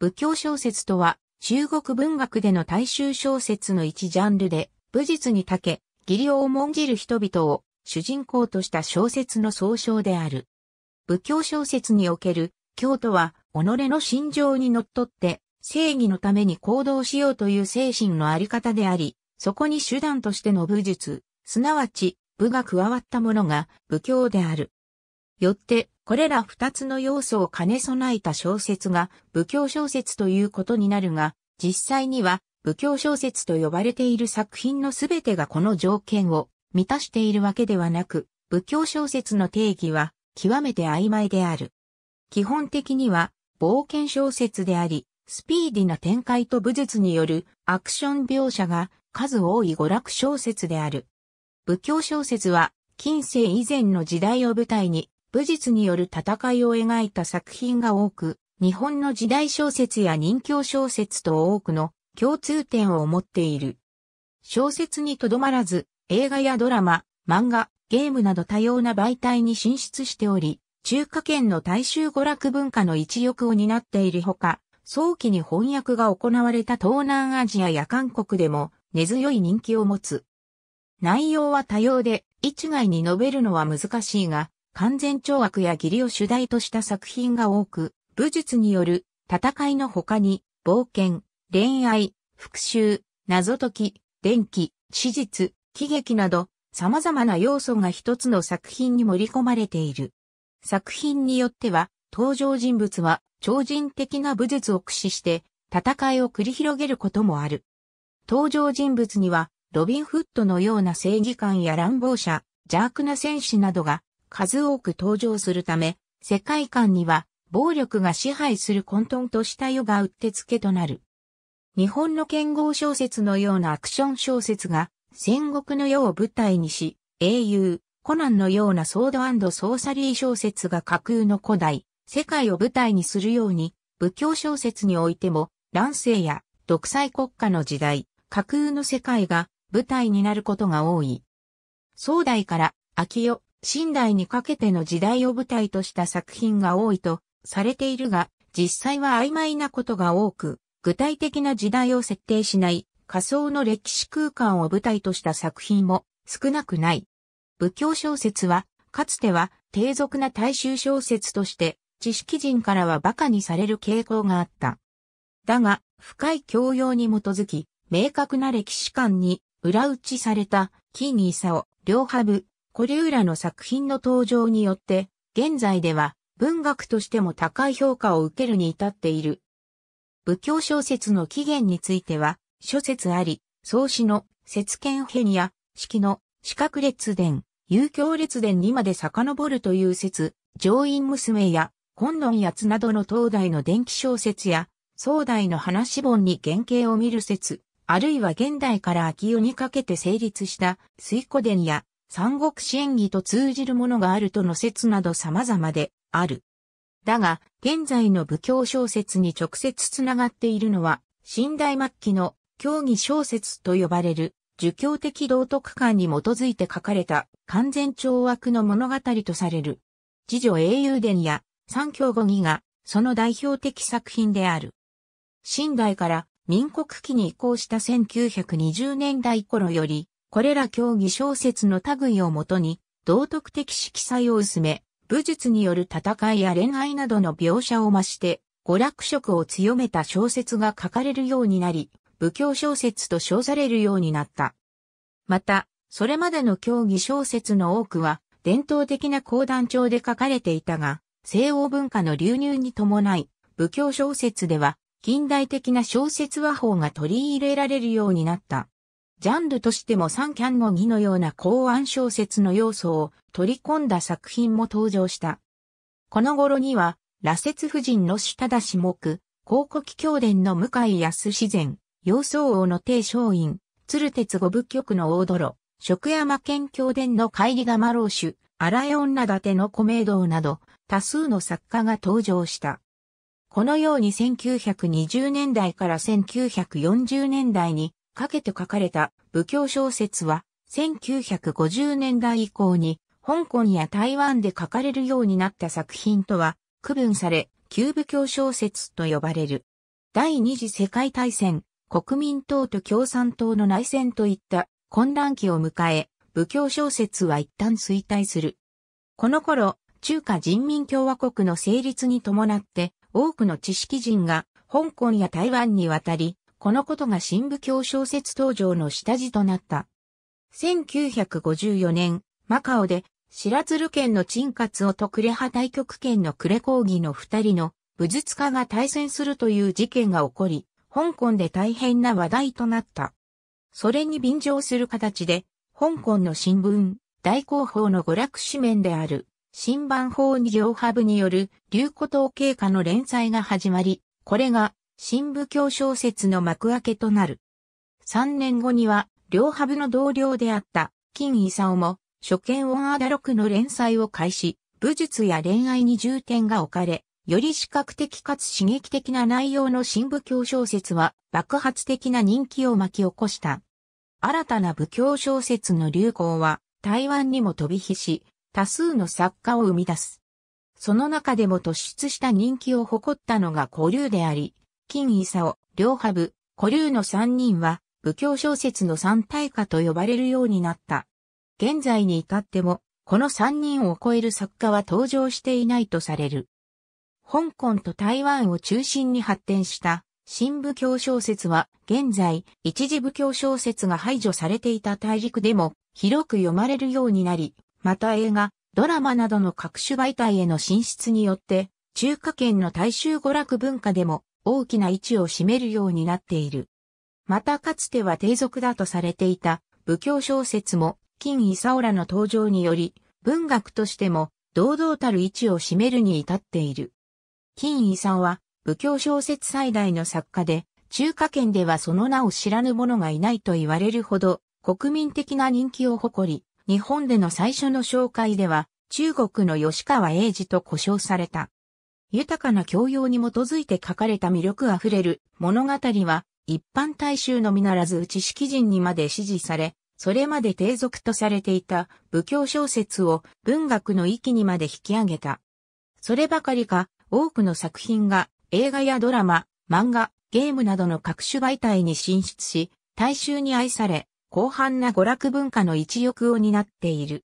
仏教小説とは、中国文学での大衆小説の一ジャンルで、武術に長け、技量を重んじる人々を主人公とした小説の総称である。仏教小説における、教徒は、己の心情に則っって、正義のために行動しようという精神のあり方であり、そこに手段としての武術、すなわち、武が加わったものが、武教である。よって、これら二つの要素を兼ね備えた小説が武教小説ということになるが、実際には武教小説と呼ばれている作品のすべてがこの条件を満たしているわけではなく、武教小説の定義は極めて曖昧である。基本的には冒険小説であり、スピーディな展開と武術によるアクション描写が数多い娯楽小説である。武教小説は近世以前の時代を舞台に武術による戦いを描いた作品が多く、日本の時代小説や人形小説と多くの共通点を持っている。小説にとどまらず、映画やドラマ、漫画、ゲームなど多様な媒体に進出しており、中華圏の大衆娯楽文化の一翼を担っているほか、早期に翻訳が行われた東南アジアや韓国でも根強い人気を持つ。内容は多様で、一概に述べるのは難しいが、完全懲悪や義理を主題とした作品が多く、武術による戦いの他に、冒険、恋愛、復讐、謎解き、電気、史実、喜劇など、様々な要素が一つの作品に盛り込まれている。作品によっては、登場人物は超人的な武術を駆使して戦いを繰り広げることもある。登場人物にはロビンフットのような正義感や乱暴者、邪悪な戦士などが数多く登場するため、世界観には暴力が支配する混沌とした世がうってつけとなる。日本の剣豪小説のようなアクション小説が戦国の世を舞台にし、英雄、コナンのようなソードソーサリー小説が架空の古代、世界を舞台にするように、武教小説においても、乱世や独裁国家の時代、架空の世界が舞台になることが多い。壮大から、秋代、新代にかけての時代を舞台とした作品が多いとされているが、実際は曖昧なことが多く、具体的な時代を設定しない仮想の歴史空間を舞台とした作品も少なくない。武教小説は、かつては低俗な大衆小説として、知識人からは馬鹿にされる傾向があった。だが、深い教養に基づき、明確な歴史観に裏打ちされた、キーニーサを両派部、コリューラの作品の登場によって、現在では文学としても高い評価を受けるに至っている。仏教小説の起源については、諸説あり、創始の節剣編や、式の四角列伝、遊興列伝にまで遡るという説、上院娘や、今論やつなどの東大の伝記小説や、壮大の話本に原型を見る説、あるいは現代から秋夜にかけて成立した水古伝や三国志演義と通じるものがあるとの説など様々である。だが、現在の武教小説に直接つながっているのは、新代末期の教義小説と呼ばれる、儒教的道徳観に基づいて書かれた完全懲悪の物語とされる。次女英雄伝や三教五義がその代表的作品である。新代から民国期に移行した1920年代頃より、これら競技小説の類をもとに、道徳的色彩を薄め、武術による戦いや恋愛などの描写を増して、娯楽色を強めた小説が書かれるようになり、武教小説と称されるようになった。また、それまでの競技小説の多くは、伝統的な講談調で書かれていたが、西欧文化の流入に伴い、武教小説では、近代的な小説和法が取り入れられるようになった。ジャンルとしてもサンキャンの儀のような公安小説の要素を取り込んだ作品も登場した。この頃には、羅刹夫人の下田下目、広告教伝の向井康自然、洋装王の帝松院、鶴鉄五部局の大泥、食山県教伝の帰り釜老主、荒女立ての米堂など、多数の作家が登場した。このように1920年代から1940年代にかけて書かれた武教小説は1950年代以降に香港や台湾で書かれるようになった作品とは区分され、旧武教小説と呼ばれる。第二次世界大戦、国民党と共産党の内戦といった混乱期を迎え、武教小説は一旦衰退する。この頃、中華人民共和国の成立に伴って多くの知識人が香港や台湾に渡り、このことが新武教小説登場の下地となった。1954年、マカオで、白鶴県の陳活をとクレ派対局県のクレ講義の二人の武術家が対戦するという事件が起こり、香港で大変な話題となった。それに便乗する形で、香港の新聞、大広報の娯楽紙面である、新版法二行派部による流行統計下の連載が始まり、これが新武教小説の幕開けとなる。3年後には、両派部の同僚であった、金勲も、初見オンアダロクの連載を開始、武術や恋愛に重点が置かれ、より視覚的かつ刺激的な内容の新武教小説は爆発的な人気を巻き起こした。新たな武教小説の流行は台湾にも飛び火し、多数の作家を生み出す。その中でも突出した人気を誇ったのが古流であり、金佐夫、両派部、古流の三人は、武教小説の三大家と呼ばれるようになった。現在に至っても、この三人を超える作家は登場していないとされる。香港と台湾を中心に発展した新武教小説は現在一時武教小説が排除されていた大陸でも広く読まれるようになり、また映画、ドラマなどの各種媒体への進出によって中華圏の大衆娯楽文化でも大きな位置を占めるようになっている。またかつては低俗だとされていた武教小説も金伊佐らの登場により文学としても堂々たる位置を占めるに至っている。金伊沙は武教小説最大の作家で中華圏ではその名を知らぬ者がいないと言われるほど国民的な人気を誇り日本での最初の紹介では中国の吉川英治と呼称された。豊かな教養に基づいて書かれた魅力あふれる物語は、一般大衆のみならず知識人にまで支持され、それまで低俗とされていた武教小説を文学の域にまで引き上げた。そればかりか、多くの作品が映画やドラマ、漫画、ゲームなどの各種媒体に進出し、大衆に愛され、広範な娯楽文化の一翼を担っている。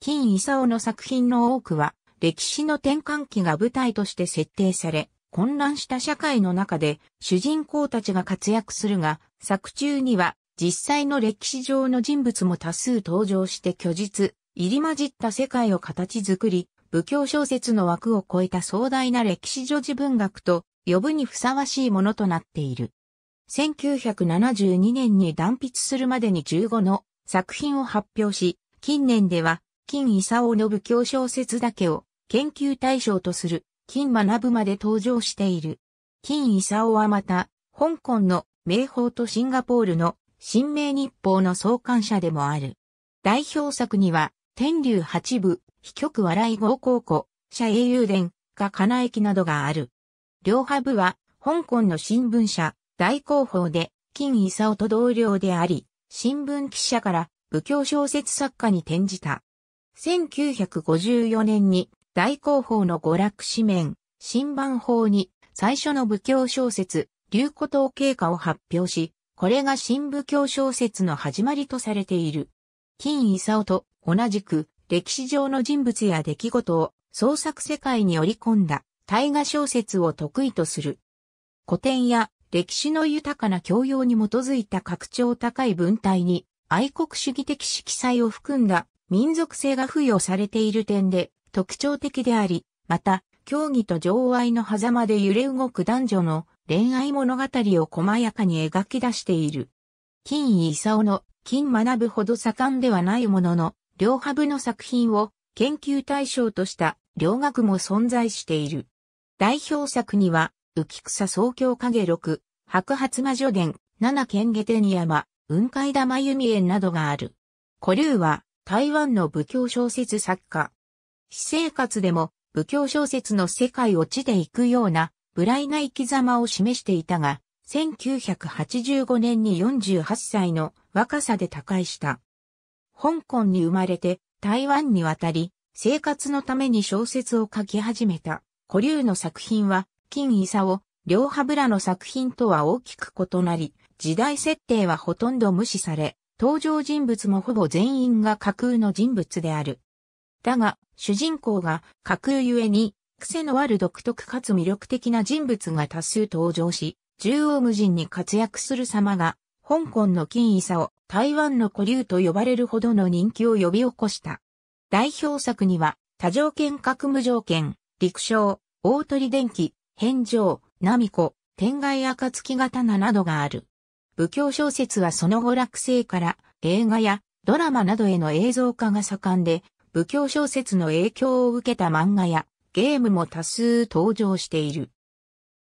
金勲の作品の多くは、歴史の転換期が舞台として設定され、混乱した社会の中で主人公たちが活躍するが、作中には実際の歴史上の人物も多数登場して虚実、入り混じった世界を形作り、武教小説の枠を超えた壮大な歴史女児文学と呼ぶにふさわしいものとなっている。1972年に断筆するまでに15の作品を発表し、近年では、金勲の武教小説だけを研究対象とする金学まで登場している。金勲はまた、香港の名宝とシンガポールの新名日報の創刊者でもある。代表作には、天竜八部、飛局笑い号高校、社英雄伝、が金駅などがある。両派部は、香港の新聞社、大広報で、金勲と同僚であり、新聞記者から、武教小説作家に転じた。1954年に大広報の娯楽紙面、新版法に最初の武教小説、流古島経過を発表し、これが新武教小説の始まりとされている。金勲と同じく歴史上の人物や出来事を創作世界に織り込んだ大河小説を得意とする。古典や歴史の豊かな教養に基づいた格調高い文体に愛国主義的色彩を含んだ民族性が付与されている点で特徴的であり、また、競技と情愛の狭間で揺れ動く男女の恋愛物語を細やかに描き出している。金井勲の金学ぶほど盛んではないものの、両派部の作品を研究対象とした両学も存在している。代表作には、浮草総教影六、白髪魔女伝、七剣下手に山、雲海玉弓園などがある。古流は、台湾の武教小説作家、私生活でも武教小説の世界を地で行くような、無頼な生き様を示していたが、1985年に48歳の若さで他界した。香港に生まれて台湾に渡り、生活のために小説を書き始めた。古流の作品は、金伊佐を、両羽村の作品とは大きく異なり、時代設定はほとんど無視され、登場人物もほぼ全員が架空の人物である。だが、主人公が架空ゆえに、癖のある独特かつ魅力的な人物が多数登場し、縦横無尽に活躍する様が、香港の金伊佐を台湾の古流と呼ばれるほどの人気を呼び起こした。代表作には、多条件核無条件、陸将、大鳥電気、返上、ナミコ、天外暁刀などがある。武教小説はその後落成から映画やドラマなどへの映像化が盛んで、武教小説の影響を受けた漫画やゲームも多数登場している。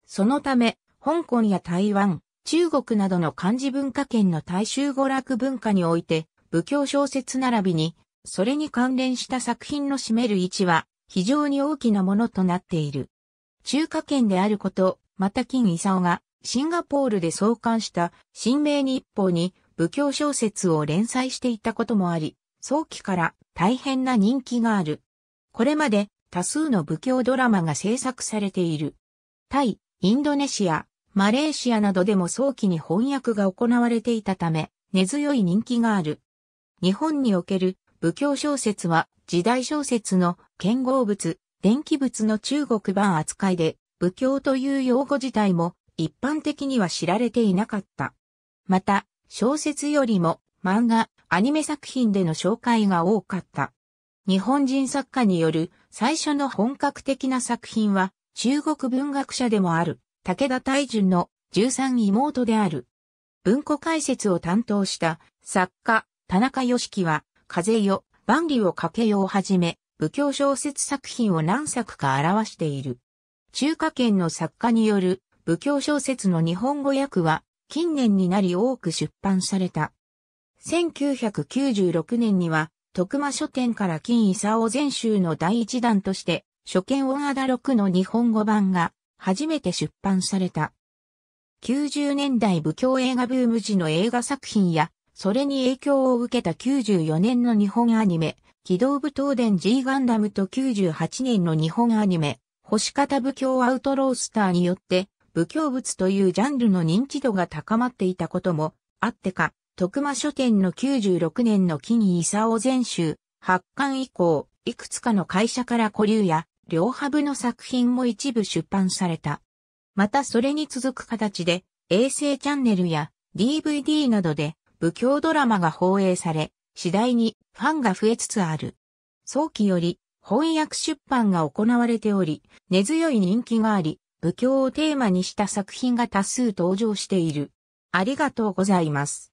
そのため、香港や台湾、中国などの漢字文化圏の大衆娯楽文化において、武教小説並びに、それに関連した作品の占める位置は、非常に大きなものとなっている。中華圏であること、また金勲が、シンガポールで創刊した新明日報に、武教小説を連載していたこともあり、早期から大変な人気がある。これまで多数の武教ドラマが制作されている。タイ、インドネシア、マレーシアなどでも早期に翻訳が行われていたため、根強い人気がある。日本における武教小説は時代小説の剣豪物、電気物の中国版扱いで、武教という用語自体も一般的には知られていなかった。また、小説よりも漫画、アニメ作品での紹介が多かった。日本人作家による最初の本格的な作品は中国文学者でもある武田大順の13妹である。文庫解説を担当した作家田中良樹は風よ、万里をかけようはじめ、武教小説作品を何作か表している。中華圏の作家による武教小説の日本語訳は近年になり多く出版された。1996年には、徳間書店から金勲全集の第一弾として、初見小和田6の日本語版が初めて出版された。90年代武教映画ブーム時の映画作品や、それに影響を受けた94年の日本アニメ、機動武闘伝 G ガンダムと98年の日本アニメ、星方武教アウトロースターによって、武教物というジャンルの認知度が高まっていたこともあってか、徳間書店の96年の金勲全集、発刊以降、いくつかの会社から古流や、両派部の作品も一部出版された。またそれに続く形で、衛星チャンネルや DVD などで、武教ドラマが放映され、次第にファンが増えつつある。早期より翻訳出版が行われており、根強い人気があり、武教をテーマにした作品が多数登場している。ありがとうございます。